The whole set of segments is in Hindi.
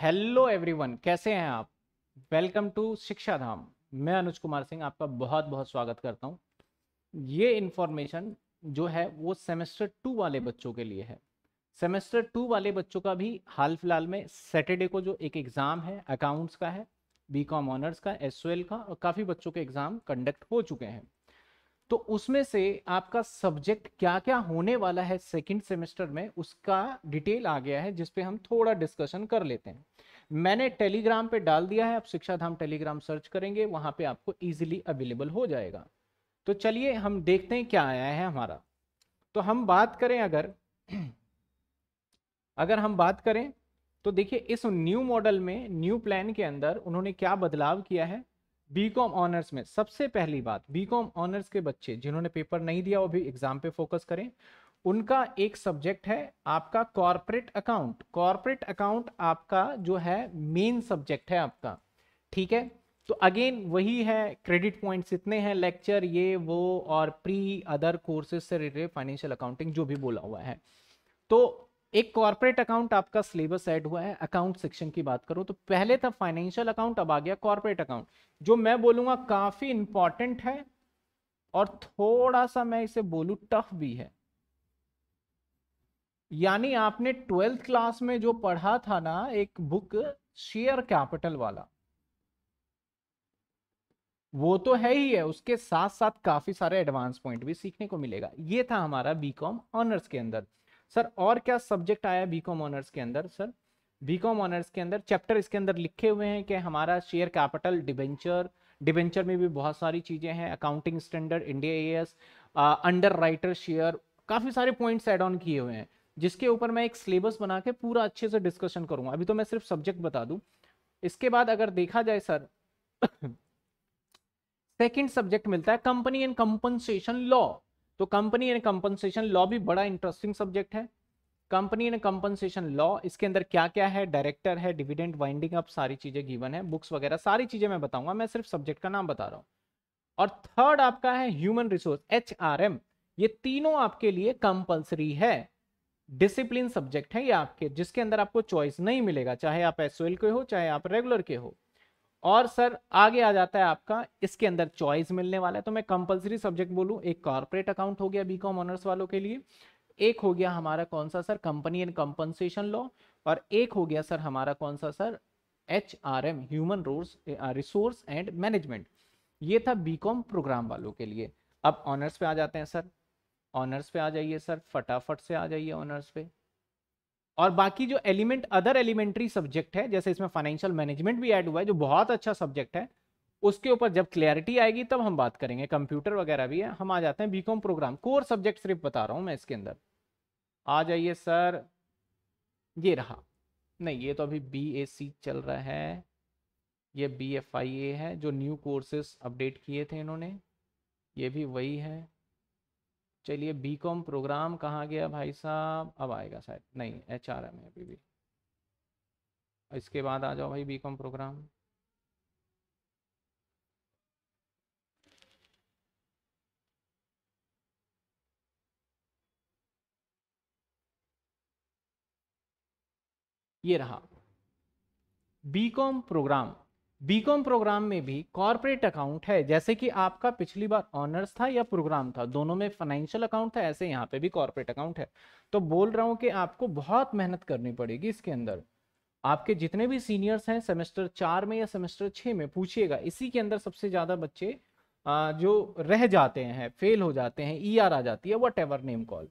हेलो एवरीवन कैसे हैं आप वेलकम टू शिक्षा धाम मैं अनुज कुमार सिंह आपका बहुत बहुत स्वागत करता हूं ये इन्फॉर्मेशन जो है वो सेमेस्टर टू वाले बच्चों के लिए है सेमेस्टर टू वाले बच्चों का भी हाल फिलहाल में सैटरडे को जो एक एग्ज़ाम है अकाउंट्स का है बी कॉम ऑनर्स का एस का और काफ़ी बच्चों के एग्ज़ाम कंडक्ट हो चुके हैं तो उसमें से आपका सब्जेक्ट क्या क्या होने वाला है सेकेंड सेमेस्टर में उसका डिटेल आ गया है जिसपे हम थोड़ा डिस्कशन कर लेते हैं मैंने टेलीग्राम पे डाल दिया है आप शिक्षा धाम टेलीग्राम सर्च करेंगे वहां पे आपको इजीली अवेलेबल हो जाएगा तो चलिए हम देखते हैं क्या आया है हमारा तो हम बात करें अगर अगर हम बात करें तो देखिए इस न्यू मॉडल में न्यू प्लान के अंदर उन्होंने क्या बदलाव किया है बीकॉम ऑनर्स में सबसे पहली बात बीकॉम ऑनर्स के बच्चे जिन्होंने पेपर नहीं दिया वो भी एग्जाम पे फोकस करें उनका एक सब्जेक्ट है आपका कॉरपोरेट अकाउंट कॉरपोरेट अकाउंट आपका जो है मेन सब्जेक्ट है आपका ठीक है तो अगेन वही है क्रेडिट पॉइंट्स इतने हैं लेक्चर ये वो और प्री अदर कोर्सेज से रिलेटेड फाइनेंशियल अकाउंटिंग जो भी बोला हुआ है तो एक कॉर्पोरेट अकाउंट आपका सिलेबस ऐड हुआ है अकाउंट सेक्शन की बात करो तो पहले था फाइनेंशियल अकाउंट अब आ गया कॉर्पोरेट अकाउंट जो मैं बोलूंगा काफी इंपॉर्टेंट है और थोड़ा सा मैं इसे बोलू टफ भी है यानी आपने ट्वेल्थ क्लास में जो पढ़ा था ना एक बुक शेयर कैपिटल वाला वो तो है ही है उसके साथ साथ काफी सारे एडवांस पॉइंट भी सीखने को मिलेगा ये था हमारा बीकॉम ऑनर्स के अंदर सर और क्या सब्जेक्ट आया बी कॉम ऑनर्स के अंदर सर बी कॉम ऑनर्स के अंदर चैप्टर इसके अंदर लिखे हुए हैं कि हमारा शेयर कैपिटल डिबेंचर डिबेंचर में भी बहुत सारी चीज़ें हैं accounting standard India S underwriter share काफ़ी सारे पॉइंट्स एड ऑन किए हुए हैं जिसके ऊपर मैं एक सिलेबस बना के पूरा अच्छे से डिस्कशन करूंगा अभी तो मैं सिर्फ सब्जेक्ट बता दू इसके बाद अगर देखा जाए सर सेकंड सब्जेक्ट मिलता है कंपनी एंड कंपनसेशन लॉ तो कंपनी एंड कंपनसेशन लॉ भी बड़ा इंटरेस्टिंग सब्जेक्ट है कंपनी एंड कंपनसेशन लॉ इसके अंदर क्या क्या है डायरेक्टर है डिविडेंड वाइंडिंग अप सारी चीज़ें गिवन है बुक्स वगैरह सारी चीज़ें मैं बताऊंगा मैं सिर्फ सब्जेक्ट का नाम बता रहा हूँ और थर्ड आपका है ह्यूमन रिसोर्स एच ये तीनों आपके लिए कंपल्सरी है डिसिप्लिन सब्जेक्ट है ये आपके जिसके अंदर आपको चॉइस नहीं मिलेगा चाहे आप एस के हो चाहे आप रेगुलर के हो और सर आगे आ जाता है आपका इसके अंदर चॉइस मिलने वाला है तो मैं कंपलसरी सब्जेक्ट बोलूँ एक कॉर्पोरेट अकाउंट हो गया बी कॉम ऑनर्स वालों के लिए एक हो गया हमारा कौन सा sir company and compensation law और एक हो गया सर हमारा कौन सा sir H R M human resources resource and management ये था बी कॉम प्रोग्राम वालों के लिए अब ऑनर्स पे आ जाते हैं सर ऑनर्स पे आ जाइए सर फटाफट से आ जाइए ऑनर्स पे और बाकी जो एलिमेंट अदर एलिमेंट्री सब्जेक्ट है जैसे इसमें फाइनेंशियल मैनेजमेंट भी ऐड हुआ है जो बहुत अच्छा सब्जेक्ट है उसके ऊपर जब क्लैरिटी आएगी तब हम बात करेंगे कंप्यूटर वगैरह भी है हम आ जाते हैं बीकॉम प्रोग्राम कोर सब्जेक्ट सिर्फ बता रहा हूँ मैं इसके अंदर आ जाइए सर ये रहा नहीं ये तो अभी बी सी चल रहा है ये बी एफ आई ए है जो न्यू कोर्सेस अपडेट किए थे इन्होंने ये भी वही है चलिए बीकॉम प्रोग्राम कहाँ गया भाई साहब अब आएगा शायद नहीं एच आर एम है अभी भी इसके बाद आ जाओ भाई बीकॉम प्रोग्राम ये रहा बीकॉम प्रोग्राम बीकॉम प्रोग्राम में भी कॉर्पोरेट अकाउंट है जैसे कि आपका पिछली बार ऑनर्स था या प्रोग्राम था दोनों में फाइनेंशियल अकाउंट था ऐसे यहाँ पे भी कॉर्पोरेट अकाउंट है तो बोल रहा हूँ कि आपको बहुत मेहनत करनी पड़ेगी इसके अंदर आपके जितने भी सीनियर्स हैं सेमेस्टर चार में या सेमेस्टर छः में पूछिएगा इसी के अंदर सबसे ज़्यादा बच्चे जो रह जाते हैं फेल हो जाते हैं ई e ER आ जाती है वट एवर नेम कॉल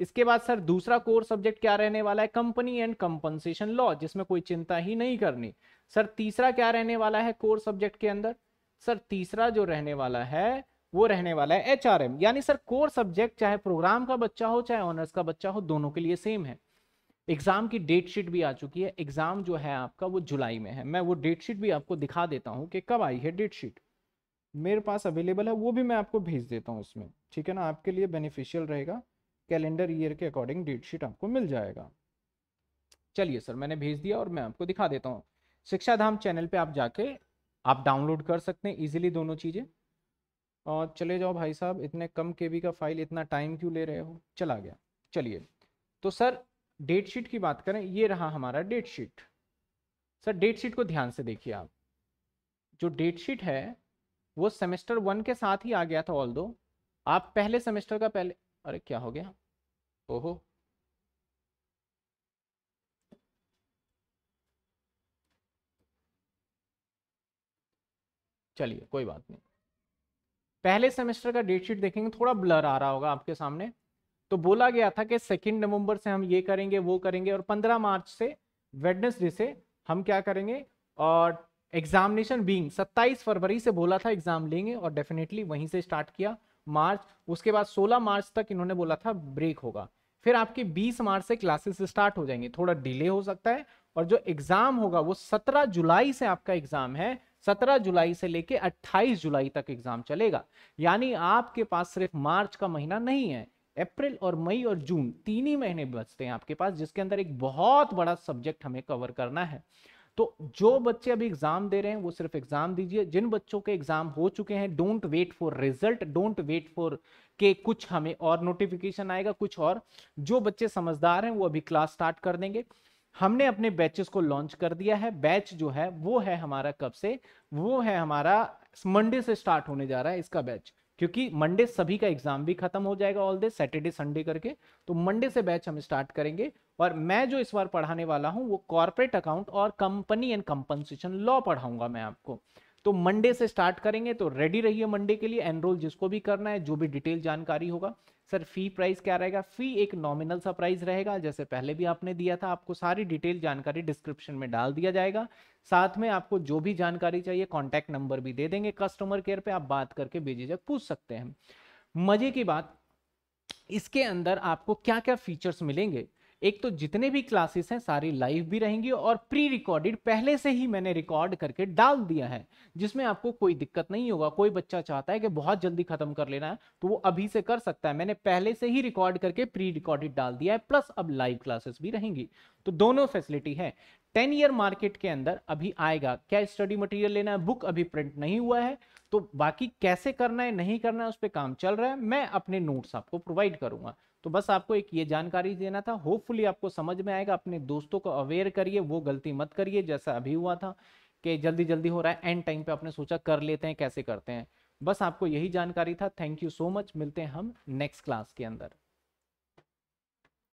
इसके बाद सर दूसरा कोर सब्जेक्ट क्या रहने वाला है कंपनी एंड कंपनसेशन लॉ जिसमें कोई चिंता ही नहीं करनी सर तीसरा क्या रहने वाला है कोर सब्जेक्ट के अंदर सर तीसरा जो रहने वाला है वो रहने वाला है एचआरएम यानी सर कोर सब्जेक्ट चाहे प्रोग्राम का बच्चा हो चाहे ऑनर्स का बच्चा हो दोनों के लिए सेम है एग्जाम की डेट शीट भी आ चुकी है एग्जाम जो है आपका वो जुलाई में है मैं वो डेट शीट भी आपको दिखा देता हूँ कि कब आई है डेट शीट मेरे पास अवेलेबल है वो भी मैं आपको भेज देता हूँ उसमें ठीक है ना आपके लिए बेनिफिशियल रहेगा कैलेंडर ईयर के अकॉर्डिंग डेट शीट आपको मिल जाएगा चलिए सर मैंने भेज दिया और मैं आपको दिखा देता हूँ शिक्षा धाम चैनल पे आप जाके आप डाउनलोड कर सकते हैं इजीली दोनों चीज़ें और चले जाओ भाई साहब इतने कम के का फाइल इतना टाइम क्यों ले रहे हो चला गया चलिए तो सर डेट शीट की बात करें ये रहा हमारा date sheet sir date sheet को ध्यान से देखिए आप जो डेट शीट है वो सेमेस्टर वन के साथ ही आ गया था ऑल आप पहले सेमेस्टर का पहले अरे क्या हो गया ओहो चलिए कोई बात नहीं पहले सेमेस्टर का डेटशीट देखेंगे थोड़ा ब्लर आ रहा होगा आपके सामने तो बोला गया था कि सेकेंड नवंबर से हम ये करेंगे वो करेंगे और पंद्रह मार्च से वेडनेसडे से हम क्या करेंगे और एग्जामिनेशन बीइंग 27 फरवरी से बोला था एग्जाम लेंगे और डेफिनेटली वहीं से स्टार्ट किया मार्च उसके बाद 16 मार्च तक इन्होंने बोला था ब्रेक होगा फिर आपके 20 मार्च से क्लासेस स्टार्ट हो जाएंगे थोड़ा डिले हो सकता है और जो एग्जाम होगा वो 17 जुलाई से आपका एग्जाम है 17 जुलाई से लेके 28 जुलाई तक एग्जाम चलेगा यानी आपके पास सिर्फ मार्च का महीना नहीं है अप्रैल और मई और जून तीन ही महीने बचते हैं आपके पास जिसके अंदर एक बहुत बड़ा सब्जेक्ट हमें कवर करना है तो जो बच्चे अभी एग्जाम दे रहे हैं वो सिर्फ एग्जाम दीजिए जिन बच्चों के एग्जाम हो चुके हैं don't wait for result don't wait for के कुछ हमें और नोटिफिकेशन आएगा कुछ और जो बच्चे समझदार हैं वो अभी क्लास स्टार्ट कर देंगे हमने अपने बैचेस को लॉन्च कर दिया है बैच जो है वो है हमारा कब से वो है हमारा मंडे से स्टार्ट होने जा रहा है इसका बैच क्योंकि मंडे सभी का एग्जाम भी खत्म हो जाएगा ऑल दे सैटरडे संडे करके तो मंडे से बैच हम स्टार्ट करेंगे और मैं जो इस बार पढ़ाने वाला हूँ वो कॉरपोरेट अकाउंट और कंपनी एंड कंपनसेशन लॉ पढ़ाऊंगा मैं आपको तो मंडे से स्टार्ट करेंगे तो रेडी रहिए मंडे के लिए एनरोल जिसको भी करना है जो भी डिटेल जानकारी होगा सर फी प्राइस क्या रहेगा फी एक नॉमिनल सा प्राइस रहेगा जैसे पहले भी आपने दिया था आपको सारी डिटेल जानकारी डिस्क्रिप्शन में डाल दिया जाएगा साथ में आपको जो भी जानकारी चाहिए कॉन्टैक्ट नंबर भी दे देंगे कस्टमर केयर पर आप बात करके बेझिझक पूछ सकते हैं मजे की बात इसके अंदर आपको क्या क्या फीचर्स मिलेंगे एक तो जितने भी क्लासेस हैं सारी लाइव भी रहेंगी और प्री रिकॉर्डेड पहले से ही मैंने रिकॉर्ड करके डाल दिया है जिसमें आपको कोई दिक्कत नहीं होगा कोई बच्चा चाहता है कि बहुत जल्दी खत्म कर लेना है तो वो अभी से कर सकता है मैंने पहले से ही रिकॉर्ड करके प्री रिकॉर्डेड डाल दिया है प्लस अब लाइव क्लासेस भी रहेंगी तो दोनों फैसिलिटी है टेन ईयर मार्केट के अंदर अभी आएगा क्या स्टडी मटेरियल लेना है बुक अभी प्रिंट नहीं हुआ है तो बाकी कैसे करना है नहीं करना है उस पर काम चल रहा है मैं अपने नोट्स आपको प्रोवाइड करूंगा तो बस आपको एक ये जानकारी देना था होपफुली आपको समझ में आएगा अपने दोस्तों को अवेयर करिए वो गलती मत करिए जैसा अभी हुआ था कि जल्दी जल्दी हो रहा है एंड टाइम पे आपने सोचा कर लेते हैं कैसे करते हैं बस आपको यही जानकारी था थैंक यू सो मच मिलते हैं हम नेक्स्ट क्लास के अंदर